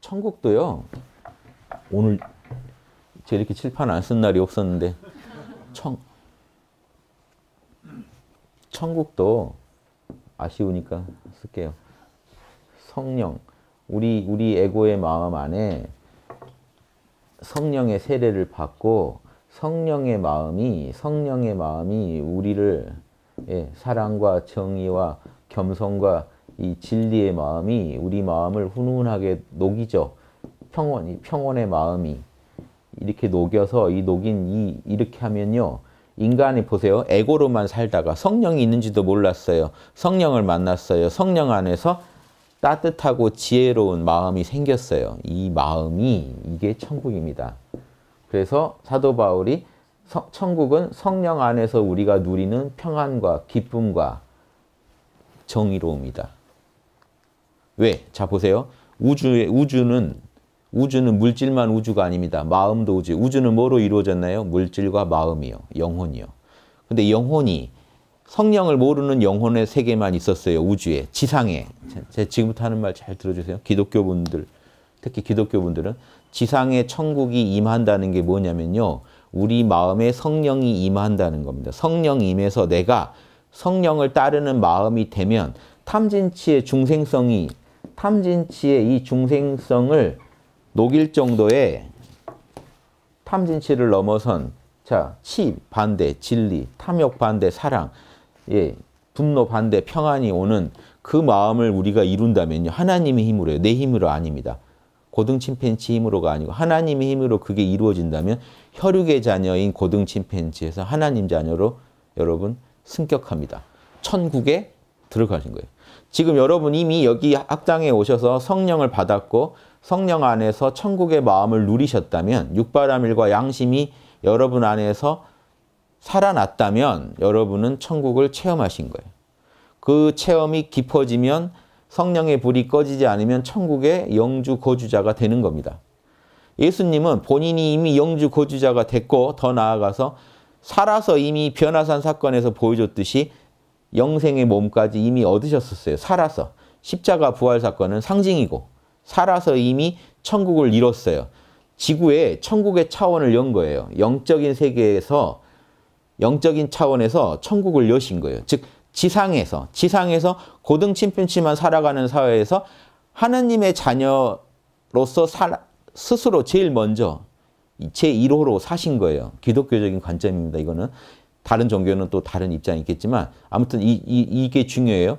천국도요. 오늘 제가 이렇게 칠판 안 쓴 날이 없었는데 청 천국도 아쉬우니까 쓸게요. 성령 우리 우리 에고의 마음 안에 성령의 세례를 받고 성령의 마음이 성령의 마음이 우리를 예, 사랑과 정의와 겸손과 이 진리의 마음이 우리 마음을 훈훈하게 녹이죠. 평원, 평온의 마음이 이렇게 녹여서 이 녹인 이 이렇게 하면요. 인간이 보세요. 에고로만 살다가 성령이 있는지도 몰랐어요. 성령을 만났어요. 성령 안에서 따뜻하고 지혜로운 마음이 생겼어요. 이 마음이 이게 천국입니다. 그래서 사도 바울이 서, 천국은 성령 안에서 우리가 누리는 평안과 기쁨과 정의로움이다. 왜? 자 보세요. 우주의 우주는 우주는 물질만 우주가 아닙니다. 마음도 우주. 우주는 뭐로 이루어졌나요? 물질과 마음이요. 영혼이요. 근데 영혼이 성령을 모르는 영혼의 세계만 있었어요. 우주에. 지상에. 제 지금부터 하는 말 잘 들어주세요. 기독교 분들. 특히 기독교 분들은 지상에 천국이 임한다는 게 뭐냐면요. 우리 마음에 성령이 임한다는 겁니다. 성령 임해서 내가 성령을 따르는 마음이 되면 탐진치의 중생성이 탐진치의 이 중생성을 녹일 정도의 탐진치를 넘어선 자, 치 반대, 진리, 탐욕 반대, 사랑, 예, 분노 반대, 평안이 오는 그 마음을 우리가 이룬다면요. 하나님의 힘으로 요내 힘으로 아닙니다. 고등 침팬치 힘으로가 아니고 하나님의 힘으로 그게 이루어진다면 혈육의 자녀인 고등 침팬치에서 하나님 자녀로 여러분 승격합니다. 천국에 들어가신 거예요. 지금 여러분 이미 여기 학당에 오셔서 성령을 받았고 성령 안에서 천국의 마음을 누리셨다면 육바라밀과 양심이 여러분 안에서 살아났다면 여러분은 천국을 체험하신 거예요. 그 체험이 깊어지면 성령의 불이 꺼지지 않으면 천국의 영주 거주자가 되는 겁니다. 예수님은 본인이 이미 영주 거주자가 됐고 더 나아가서 살아서 이미 변화산 사건에서 보여줬듯이 영생의 몸까지 이미 얻으셨었어요. 살아서. 십자가 부활 사건은 상징이고 살아서 이미 천국을 이뤘어요. 지구에 천국의 차원을 연 거예요. 영적인 세계에서 영적인 차원에서 천국을 여신 거예요. 즉 지상에서 지상에서 고등 침팬치만 살아가는 사회에서 하느님의 자녀로서 살아, 스스로 제일 먼저 제1호로 사신 거예요. 기독교적인 관점입니다. 이거는 다른 종교는 또 다른 입장이 있겠지만 아무튼 이, 이, 이게 중요해요.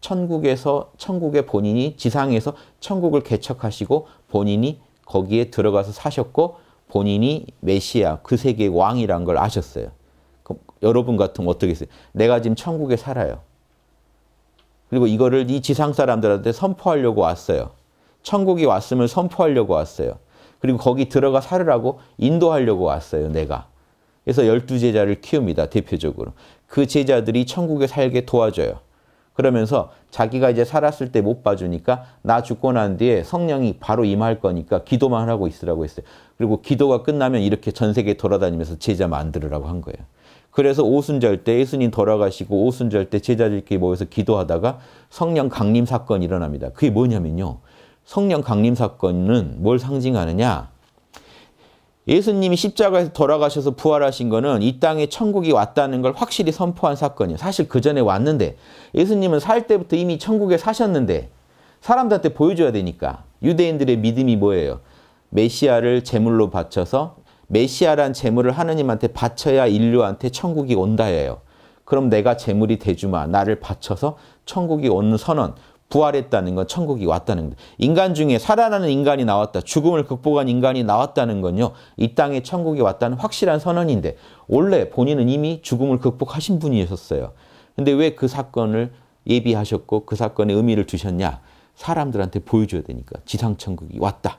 천국에서 천국의 본인이 지상에서 천국을 개척하시고 본인이 거기에 들어가서 사셨고 본인이 메시아 그 세계의 왕이란 걸 아셨어요. 그럼 여러분 같으면 어떻겠어요? 내가 지금 천국에 살아요. 그리고 이거를 이 지상 사람들한테 선포하려고 왔어요. 천국이 왔음을 선포하려고 왔어요. 그리고 거기 들어가 살으라고 인도하려고 왔어요, 내가. 그래서 열두 제자를 키웁니다. 대표적으로. 그 제자들이 천국에 살게 도와줘요. 그러면서 자기가 이제 살았을 때 못 봐주니까 나 죽고 난 뒤에 성령이 바로 임할 거니까 기도만 하고 있으라고 했어요. 그리고 기도가 끝나면 이렇게 전 세계 돌아다니면서 제자 만들으라고 한 거예요. 그래서 오순절 때 예수님 돌아가시고 오순절 때 제자들끼리 모여서 기도하다가 성령 강림 사건이 일어납니다. 그게 뭐냐면요. 성령 강림 사건은 뭘 상징하느냐? 예수님이 십자가에서 돌아가셔서 부활하신 것은 이 땅에 천국이 왔다는 걸 확실히 선포한 사건이에요. 사실 그 전에 왔는데 예수님은 살 때부터 이미 천국에 사셨는데 사람들한테 보여줘야 되니까 유대인들의 믿음이 뭐예요? 메시아를 제물로 바쳐서 메시아란 제물을 하느님한테 바쳐야 인류한테 천국이 온다예요. 그럼 내가 제물이 되주마 나를 바쳐서 천국이 오는 선언 부활했다는 건 천국이 왔다는 거 인간 중에 살아나는 인간이 나왔다. 죽음을 극복한 인간이 나왔다는 건요. 이 땅에 천국이 왔다는 확실한 선언인데 원래 본인은 이미 죽음을 극복하신 분이셨어요. 근데 왜 그 사건을 예비하셨고 그 사건의 의미를 주셨냐? 사람들한테 보여줘야 되니까 지상천국이 왔다.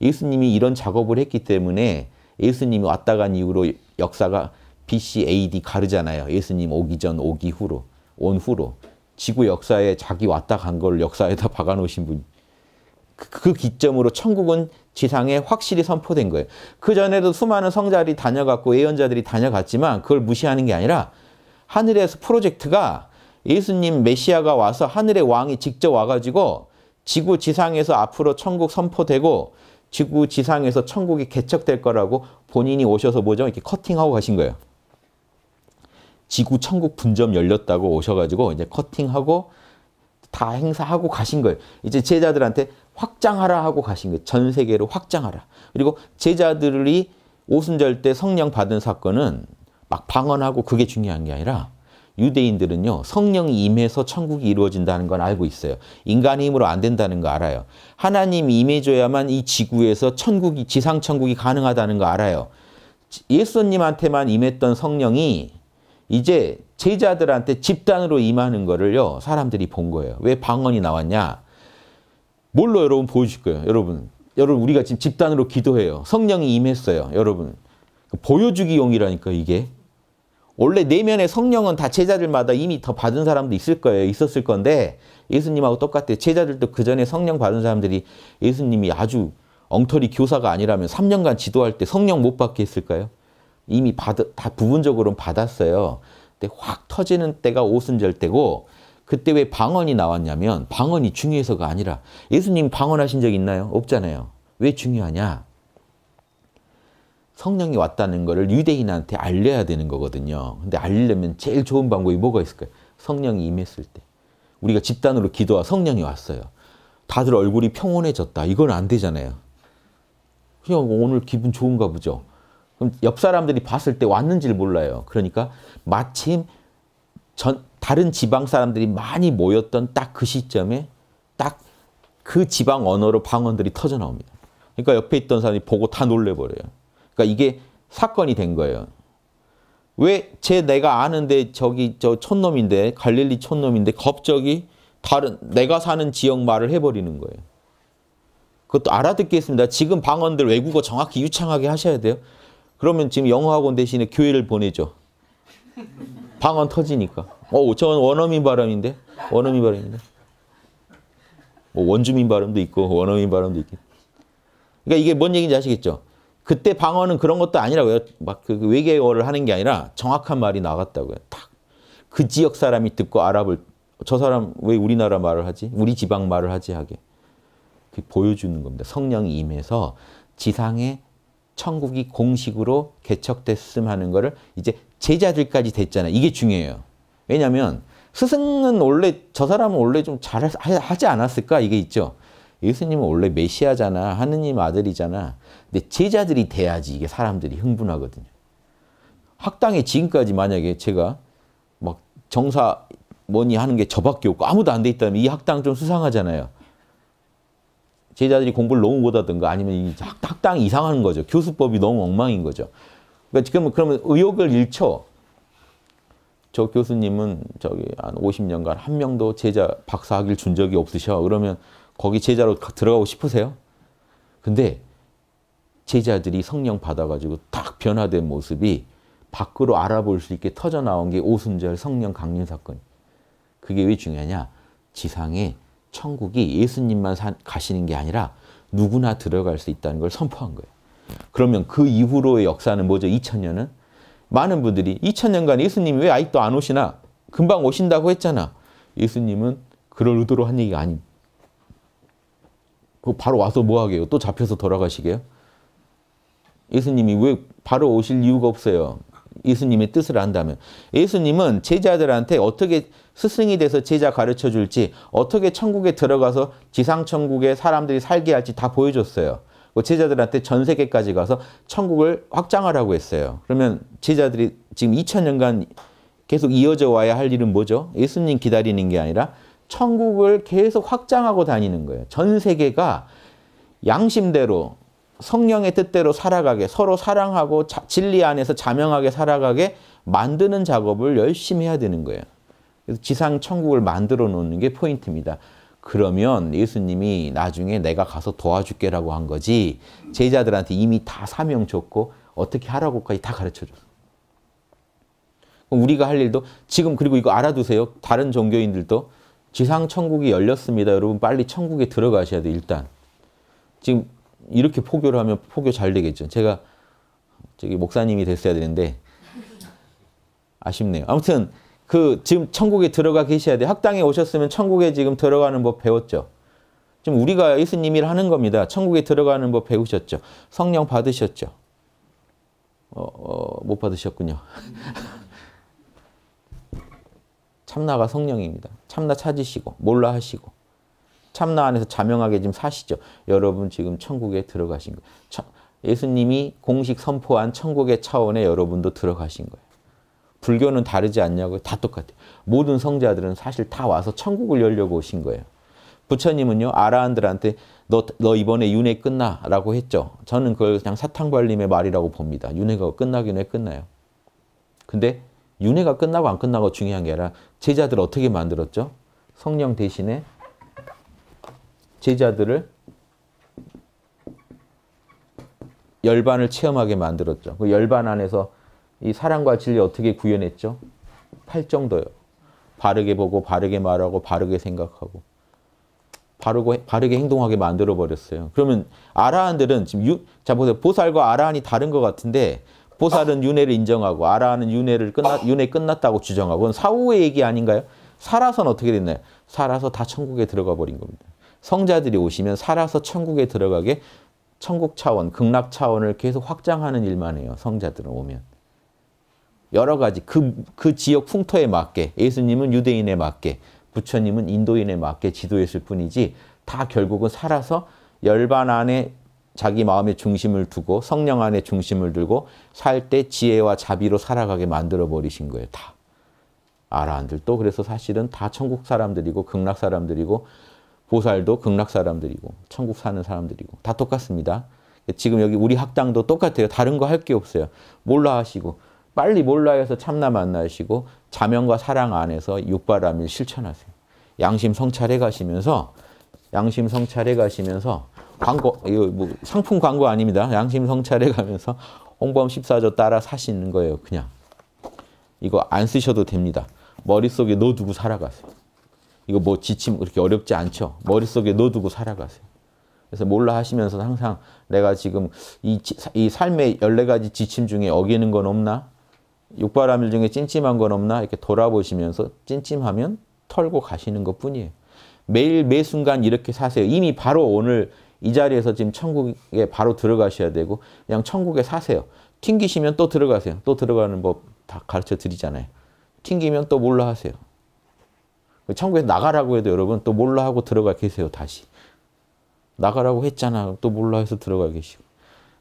예수님이 이런 작업을 했기 때문에 예수님이 왔다 간 이후로 역사가 BC, AD 가르잖아요. 예수님 오기 전, 오기 후로, 온 후로. 지구 역사에 자기 왔다 간 걸 역사에다 박아놓으신 분. 그, 그 기점으로 천국은 지상에 확실히 선포된 거예요. 그 전에도 수많은 성자들이 다녀갔고 예언자들이 다녀갔지만 그걸 무시하는 게 아니라 하늘에서 프로젝트가 예수님 메시아가 와서 하늘의 왕이 직접 와가지고 지구 지상에서 앞으로 천국 선포되고 지구 지상에서 천국이 개척될 거라고 본인이 오셔서 뭐죠? 이렇게 커팅하고 가신 거예요. 지구 천국 분점 열렸다고 오셔가지고 이제 커팅하고 다 행사하고 가신 거예요. 이제 제자들한테 확장하라 하고 가신 거예요. 전 세계로 확장하라. 그리고 제자들이 오순절 때 성령 받은 사건은 막 방언하고 그게 중요한 게 아니라 유대인들은요 성령 임해서 천국이 이루어진다는 건 알고 있어요. 인간의 힘으로 안 된다는 거 알아요. 하나님이 임해줘야만 이 지구에서 천국이 지상 천국이 가능하다는 거 알아요. 예수님한테만 임했던 성령이 이제 제자들한테 집단으로 임하는 거를요. 사람들이 본 거예요. 왜 방언이 나왔냐? 뭘로 여러분 보여줄 거예요. 여러분. 여러분 우리가 지금 집단으로 기도해요. 성령이 임했어요. 여러분. 보여주기용이라니까 이게. 원래 내면의 성령은 다 제자들마다 이미 더 받은 사람도 있을 거예요. 있었을 건데 예수님하고 똑같아요. 제자들도 그 전에 성령 받은 사람들이 예수님이 아주 엉터리 교사가 아니라면 3년간 지도할 때 성령 못 받게 했을까요? 이미 받, 다 부분적으로는 받았어요. 근데 확 터지는 때가 오순절 때고 그때 왜 방언이 나왔냐면 방언이 중요해서가 아니라 예수님 방언하신 적 있나요? 없잖아요. 왜 중요하냐? 성령이 왔다는 것을 유대인한테 알려야 되는 거거든요. 근데 알리려면 제일 좋은 방법이 뭐가 있을까요? 성령이 임했을 때. 우리가 집단으로 기도와 성령이 왔어요. 다들 얼굴이 평온해졌다. 이건 안 되잖아요. 그냥 오늘 기분 좋은가 보죠. 그럼 옆 사람들이 봤을 때 왔는지를 몰라요. 그러니까 마침 전 다른 지방 사람들이 많이 모였던 딱 그 시점에 딱 그 지방 언어로 방언들이 터져 나옵니다. 그러니까 옆에 있던 사람이 보고 다 놀래버려요. 그러니까 이게 사건이 된 거예요. 왜 제 내가 아는데 저기 저 촌놈인데 갈릴리 촌놈인데 갑자기 다른 내가 사는 지역 말을 해버리는 거예요. 그것도 알아듣겠습니다. 지금 방언들 외국어 정확히 유창하게 하셔야 돼요. 그러면 지금 영어학원 대신에 교회를 보내죠. 방언 터지니까. 어, 저건 원어민 발음인데? 원어민 발음인데? 뭐 원주민 발음도 있고 원어민 발음도 있긴. 그러니까 이게 뭔 얘기인지 아시겠죠? 그때 방언은 그런 것도 아니라고요. 막 그 외계어를 하는 게 아니라 정확한 말이 나갔다고요. 딱그 지역 사람이 듣고 알아볼 저 사람 왜 우리나라 말을 하지? 우리 지방 말을 하지 하게. 보여주는 겁니다. 성령이 임해서 지상에 천국이 공식으로 개척됐음 하는 거를 이제 제자들까지 됐잖아 이게 중요해요. 왜냐하면 스승은 원래 저 사람은 원래 좀잘 하지 않았을까 이게 있죠. 예수님은 원래 메시아잖아. 하느님 아들이잖아. 근데 제자들이 돼야지 이게 사람들이 흥분하거든요. 학당에 지금까지 만약에 제가 막 정사 뭐니 하는 게 저밖에 없고 아무도 안 돼 있다면 이 학당 좀 수상하잖아요. 제자들이 공부를 너무 못하든가 아니면 이 딱딱 이상한 거죠. 교수법이 너무 엉망인 거죠. 그러니까 지금 그러면 의욕을 잃죠. 저 교수님은 저기 한 50년간 한 명도 제자 박사학위를 준 적이 없으셔. 그러면 거기 제자로 들어가고 싶으세요? 근데 제자들이 성령 받아가지고 딱 변화된 모습이 밖으로 알아볼 수 있게 터져 나온 게 오순절 성령 강림 사건. 그게 왜 중요하냐? 지상에 천국이 예수님만 사, 가시는 게 아니라 누구나 들어갈 수 있다는 걸 선포한 거예요. 그러면 그 이후로의 역사는 뭐죠? 2000년은? 많은 분들이 2000년간 예수님이 왜 아직도 안 오시나? 금방 오신다고 했잖아. 예수님은 그럴 의도로 한 얘기가 아니. 그 바로 와서 뭐 하게요? 또 잡혀서 돌아가시게요? 예수님이 왜 바로 오실 이유가 없어요. 예수님의 뜻을 안다면 예수님은 제자들한테 어떻게 스승이 돼서 제자 가르쳐 줄지 어떻게 천국에 들어가서 지상천국에 사람들이 살게 할지 다 보여줬어요. 그 제자들한테 전 세계까지 가서 천국을 확장하라고 했어요. 그러면 제자들이 지금 2000년간 계속 이어져 와야 할 일은 뭐죠? 예수님 기다리는 게 아니라 천국을 계속 확장하고 다니는 거예요. 전 세계가 양심대로 성령의 뜻대로 살아가게 서로 사랑하고 자, 진리 안에서 자명하게 살아가게 만드는 작업을 열심히 해야 되는 거예요. 그래서 지상 천국을 만들어 놓는 게 포인트입니다. 그러면 예수님이 나중에 내가 가서 도와줄게라고 한 거지 제자들한테 이미 다 사명 줬고 어떻게 하라고까지 다 가르쳐줬어. 우리가 할 일도 지금 그리고 이거 알아두세요. 다른 종교인들도 지상 천국이 열렸습니다. 여러분 빨리 천국에 들어가셔야 돼 일단. 지금 이렇게 포교를 하면 포교 잘 되겠죠. 제가 저기 목사님이 됐어야 되는데 아쉽네요. 아무튼 그 지금 천국에 들어가 계셔야 돼 학당에 오셨으면 천국에 지금 들어가는 법 배웠죠. 지금 우리가 예수님 일 하는 겁니다. 천국에 들어가는 법 배우셨죠. 성령 받으셨죠. 어, 어, 받으셨군요. 참나가 성령입니다. 참나 찾으시고 몰라 하시고 참나 안에서 자명하게 지금 사시죠. 여러분 지금 천국에 들어가신 거예요. 예수님이 공식 선포한 천국의 차원에 여러분도 들어가신 거예요. 불교는 다르지 않냐고요? 다 똑같아요. 모든 성자들은 사실 다 와서 천국을 열려고 오신 거예요. 부처님은요, 아라한들한테 너, 너 이번에 윤회 끝나 라고 했죠. 저는 그걸 그냥 사탕발님의 말이라고 봅니다. 윤회가 끝나긴 해 끝나요. 근데 윤회가 끝나고 안 끝나고 중요한 게 아니라 제자들 어떻게 만들었죠? 성령 대신에 제자들을 열반을 체험하게 만들었죠. 그 열반 안에서 이 사랑과 진리 어떻게 구현했죠? 팔정도요. 바르게 보고 바르게 말하고 바르게 생각하고 바르고 바르게 행동하게 만들어 버렸어요. 그러면 아라한들은 지금 유, 자 보세요. 보살과 아라한이 다른 것 같은데 보살은 윤회를 인정하고 아라한은 윤회를 끝나 윤회 끝났다고 주장하고 사후의 얘기 아닌가요? 살아선 어떻게 됐나요? 살아서 다 천국에 들어가 버린 겁니다. 성자들이 오시면 살아서 천국에 들어가게 천국 차원, 극락 차원을 계속 확장하는 일만 해요. 성자들은 오면. 여러 가지 그, 그 지역 풍토에 맞게 예수님은 유대인에 맞게 부처님은 인도인에 맞게 지도했을 뿐이지 다 결국은 살아서 열반 안에 자기 마음의 중심을 두고 성령 안에 중심을 들고 살 때 지혜와 자비로 살아가게 만들어 버리신 거예요. 다. 아라한들도 그래서 사실은 다 천국 사람들이고 극락 사람들이고 보살도 극락 사람들이고 천국 사는 사람들이고 다 똑같습니다. 지금 여기 우리 학당도 똑같아요. 다른 거 할 게 없어요. 몰라 하시고 빨리 몰라 해서 참나 만나시고 자명과 사랑 안에서 육바람일 실천하세요. 양심 성찰해 가시면서 양심 성찰해 가시면서 광고 이거 뭐 상품 광고 아닙니다. 양심 성찰해 가면서 홍범 14조 따라 사시는 거예요. 그냥 이거 안 쓰셔도 됩니다. 머릿속에 너 두고 살아가세요. 이거 뭐 지침 그렇게 어렵지 않죠. 머릿속에 넣어두고 살아가세요. 그래서 몰라 하시면서 항상 내가 지금 이, 이 삶의 14가지 지침 중에 어기는 건 없나? 육바람일 중에 찜찜한 건 없나? 이렇게 돌아보시면서 찜찜하면 털고 가시는 것 뿐이에요. 매일 매 순간 이렇게 사세요. 이미 바로 오늘 이 자리에서 지금 천국에 바로 들어가셔야 되고 그냥 천국에 사세요. 튕기시면 또 들어가세요. 또 들어가는 법 다 가르쳐 드리잖아요. 튕기면 또 몰라 하세요. 천국에서 나가라고 해도 여러분 또 몰라 하고 들어가 계세요, 다시. 나가라고 했잖아. 또 몰라 해서 들어가 계시고.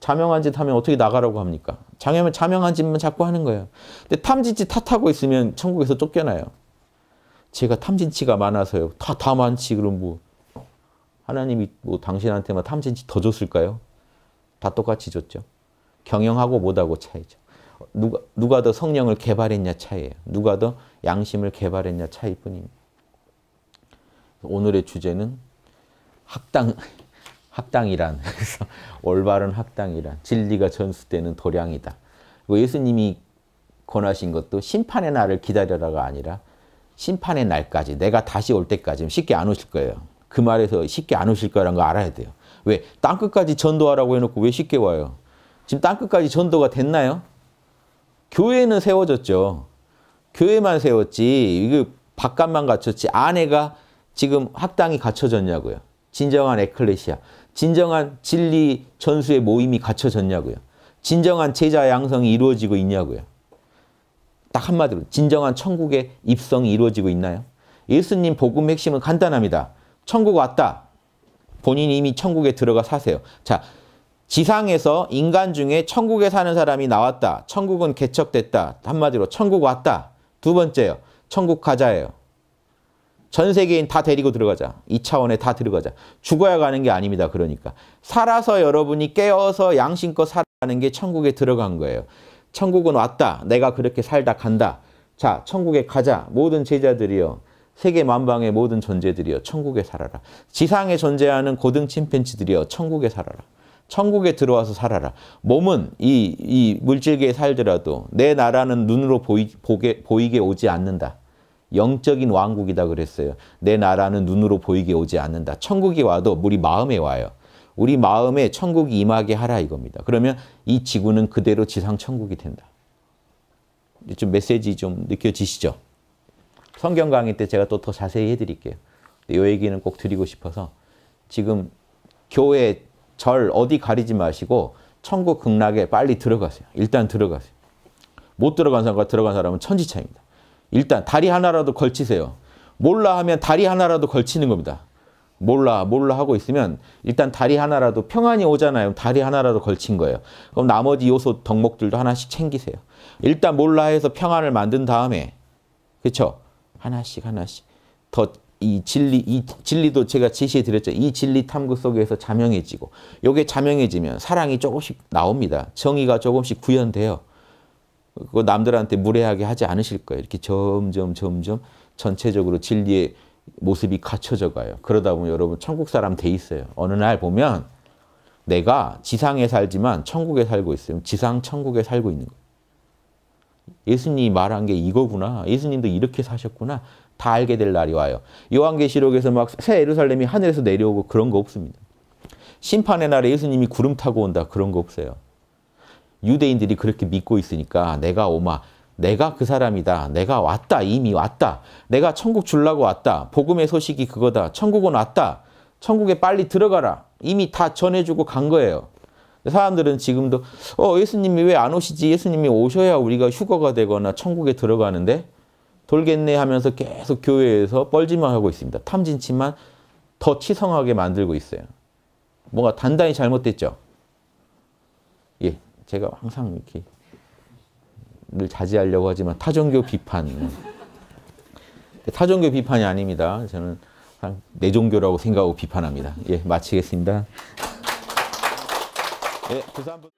자명한 짓 하면 어떻게 나가라고 합니까? 자면 자명한 짓만 자꾸 하는 거예요. 근데 탐진치 탓하고 있으면 천국에서 쫓겨나요. 제가 탐진치가 많아서요. 다, 다 많지, 그럼 뭐. 하나님이 뭐 당신한테만 탐진치 더 줬을까요? 다 똑같이 줬죠. 경영하고 못하고 차이죠. 누가, 누가 더 성령을 개발했냐 차이예요. 누가 더 양심을 개발했냐 차이뿐입니다. 오늘의 주제는 합당, 합당이란, 그래서 올바른 합당이란, 진리가 전수되는 도량이다. 그리고 예수님이 권하신 것도 심판의 날을 기다려라가 아니라 심판의 날까지, 내가 다시 올 때까지 쉽게 안 오실 거예요. 그 말에서 쉽게 안 오실 거라는 거 알아야 돼요. 왜? 땅끝까지 전도하라고 해놓고 왜 쉽게 와요? 지금 땅끝까지 전도가 됐나요? 교회는 세워졌죠. 교회만 세웠지, 이거 그 바깥만 갖췄지, 아내가 지금 학당이 갖춰졌냐고요. 진정한 에클레시아, 진정한 진리 전수의 모임이 갖춰졌냐고요. 진정한 제자 양성이 이루어지고 있냐고요. 딱 한마디로 진정한 천국의 입성이 이루어지고 있나요? 예수님 복음 핵심은 간단합니다. 천국 왔다. 본인이 이미 천국에 들어가 사세요. 자, 지상에서 인간 중에 천국에 사는 사람이 나왔다. 천국은 개척됐다. 한마디로 천국 왔다. 두 번째요. 천국 가자예요. 전 세계인 다 데리고 들어가자. 이 차원에 다 들어가자. 죽어야 가는 게 아닙니다. 그러니까. 살아서 여러분이 깨어서 양심껏 살아가는 게 천국에 들어간 거예요. 천국은 왔다. 내가 그렇게 살다 간다. 자, 천국에 가자. 모든 제자들이요. 세계 만방의 모든 존재들이여 천국에 살아라. 지상에 존재하는 고등 침팬지들이여 천국에 살아라. 천국에 들어와서 살아라. 몸은 이, 이 물질계에 살더라도 내 나라는 눈으로 보이, 보게, 보이게 오지 않는다. 영적인 왕국이다 그랬어요. 내 나라는 눈으로 보이게 오지 않는다. 천국이 와도 우리 마음에 와요. 우리 마음에 천국이 임하게 하라 이겁니다. 그러면 이 지구는 그대로 지상 천국이 된다. 좀 메시지 좀 느껴지시죠? 성경 강의 때 제가 또 더 자세히 해드릴게요. 이 얘기는 꼭 드리고 싶어서 지금 교회, 절 어디 가리지 마시고 천국 극락에 빨리 들어가세요. 일단 들어가세요. 못 들어간 사람과 들어간 사람은 천지차입니다. 일단 다리 하나라도 걸치세요. 몰라 하면 다리 하나라도 걸치는 겁니다. 몰라 몰라 하고 있으면 일단 다리 하나라도 평안이 오잖아요. 다리 하나라도 걸친 거예요. 그럼 나머지 요소 덕목들도 하나씩 챙기세요. 일단 몰라 해서 평안을 만든 다음에 그렇죠? 하나씩 하나씩 더 이 진리 이 진리도 제가 제시해 드렸죠. 이 진리 탐구 속에서 자명해지고 요게 자명해지면 사랑이 조금씩 나옵니다. 정의가 조금씩 구현돼요. 그 남들한테 무례하게 하지 않으실 거예요. 이렇게 점점 점점 전체적으로 진리의 모습이 갖춰져 가요. 그러다 보면 여러분 천국 사람 돼 있어요. 어느 날 보면 내가 지상에 살지만 천국에 살고 있어요. 지상 천국에 살고 있는 거예요. 예수님이 말한 게 이거구나. 예수님도 이렇게 사셨구나. 다 알게 될 날이 와요. 요한계시록에서 막 새 예루살렘이 하늘에서 내려오고 그런 거 없습니다. 심판의 날에 예수님이 구름 타고 온다 그런 거 없어요. 유대인들이 그렇게 믿고 있으니까 내가 오마 내가 그 사람이다. 내가 왔다. 이미 왔다. 내가 천국 줄라고 왔다. 복음의 소식이 그거다. 천국은 왔다. 천국에 빨리 들어가라. 이미 다 전해주고 간 거예요. 사람들은 지금도 어 예수님이 왜 안 오시지? 예수님이 오셔야 우리가 휴거가 되거나 천국에 들어가는데 돌겠네 하면서 계속 교회에서 뻘짓만 하고 있습니다. 탐진치만 더 치성하게 만들고 있어요. 뭔가 단단히 잘못됐죠. 제가 항상 이렇게 늘 자제하려고 하지만 타종교 비판. 타종교 비판이 아닙니다. 저는 내 종교라고 생각하고 비판합니다. 예, 마치겠습니다. 예, 부산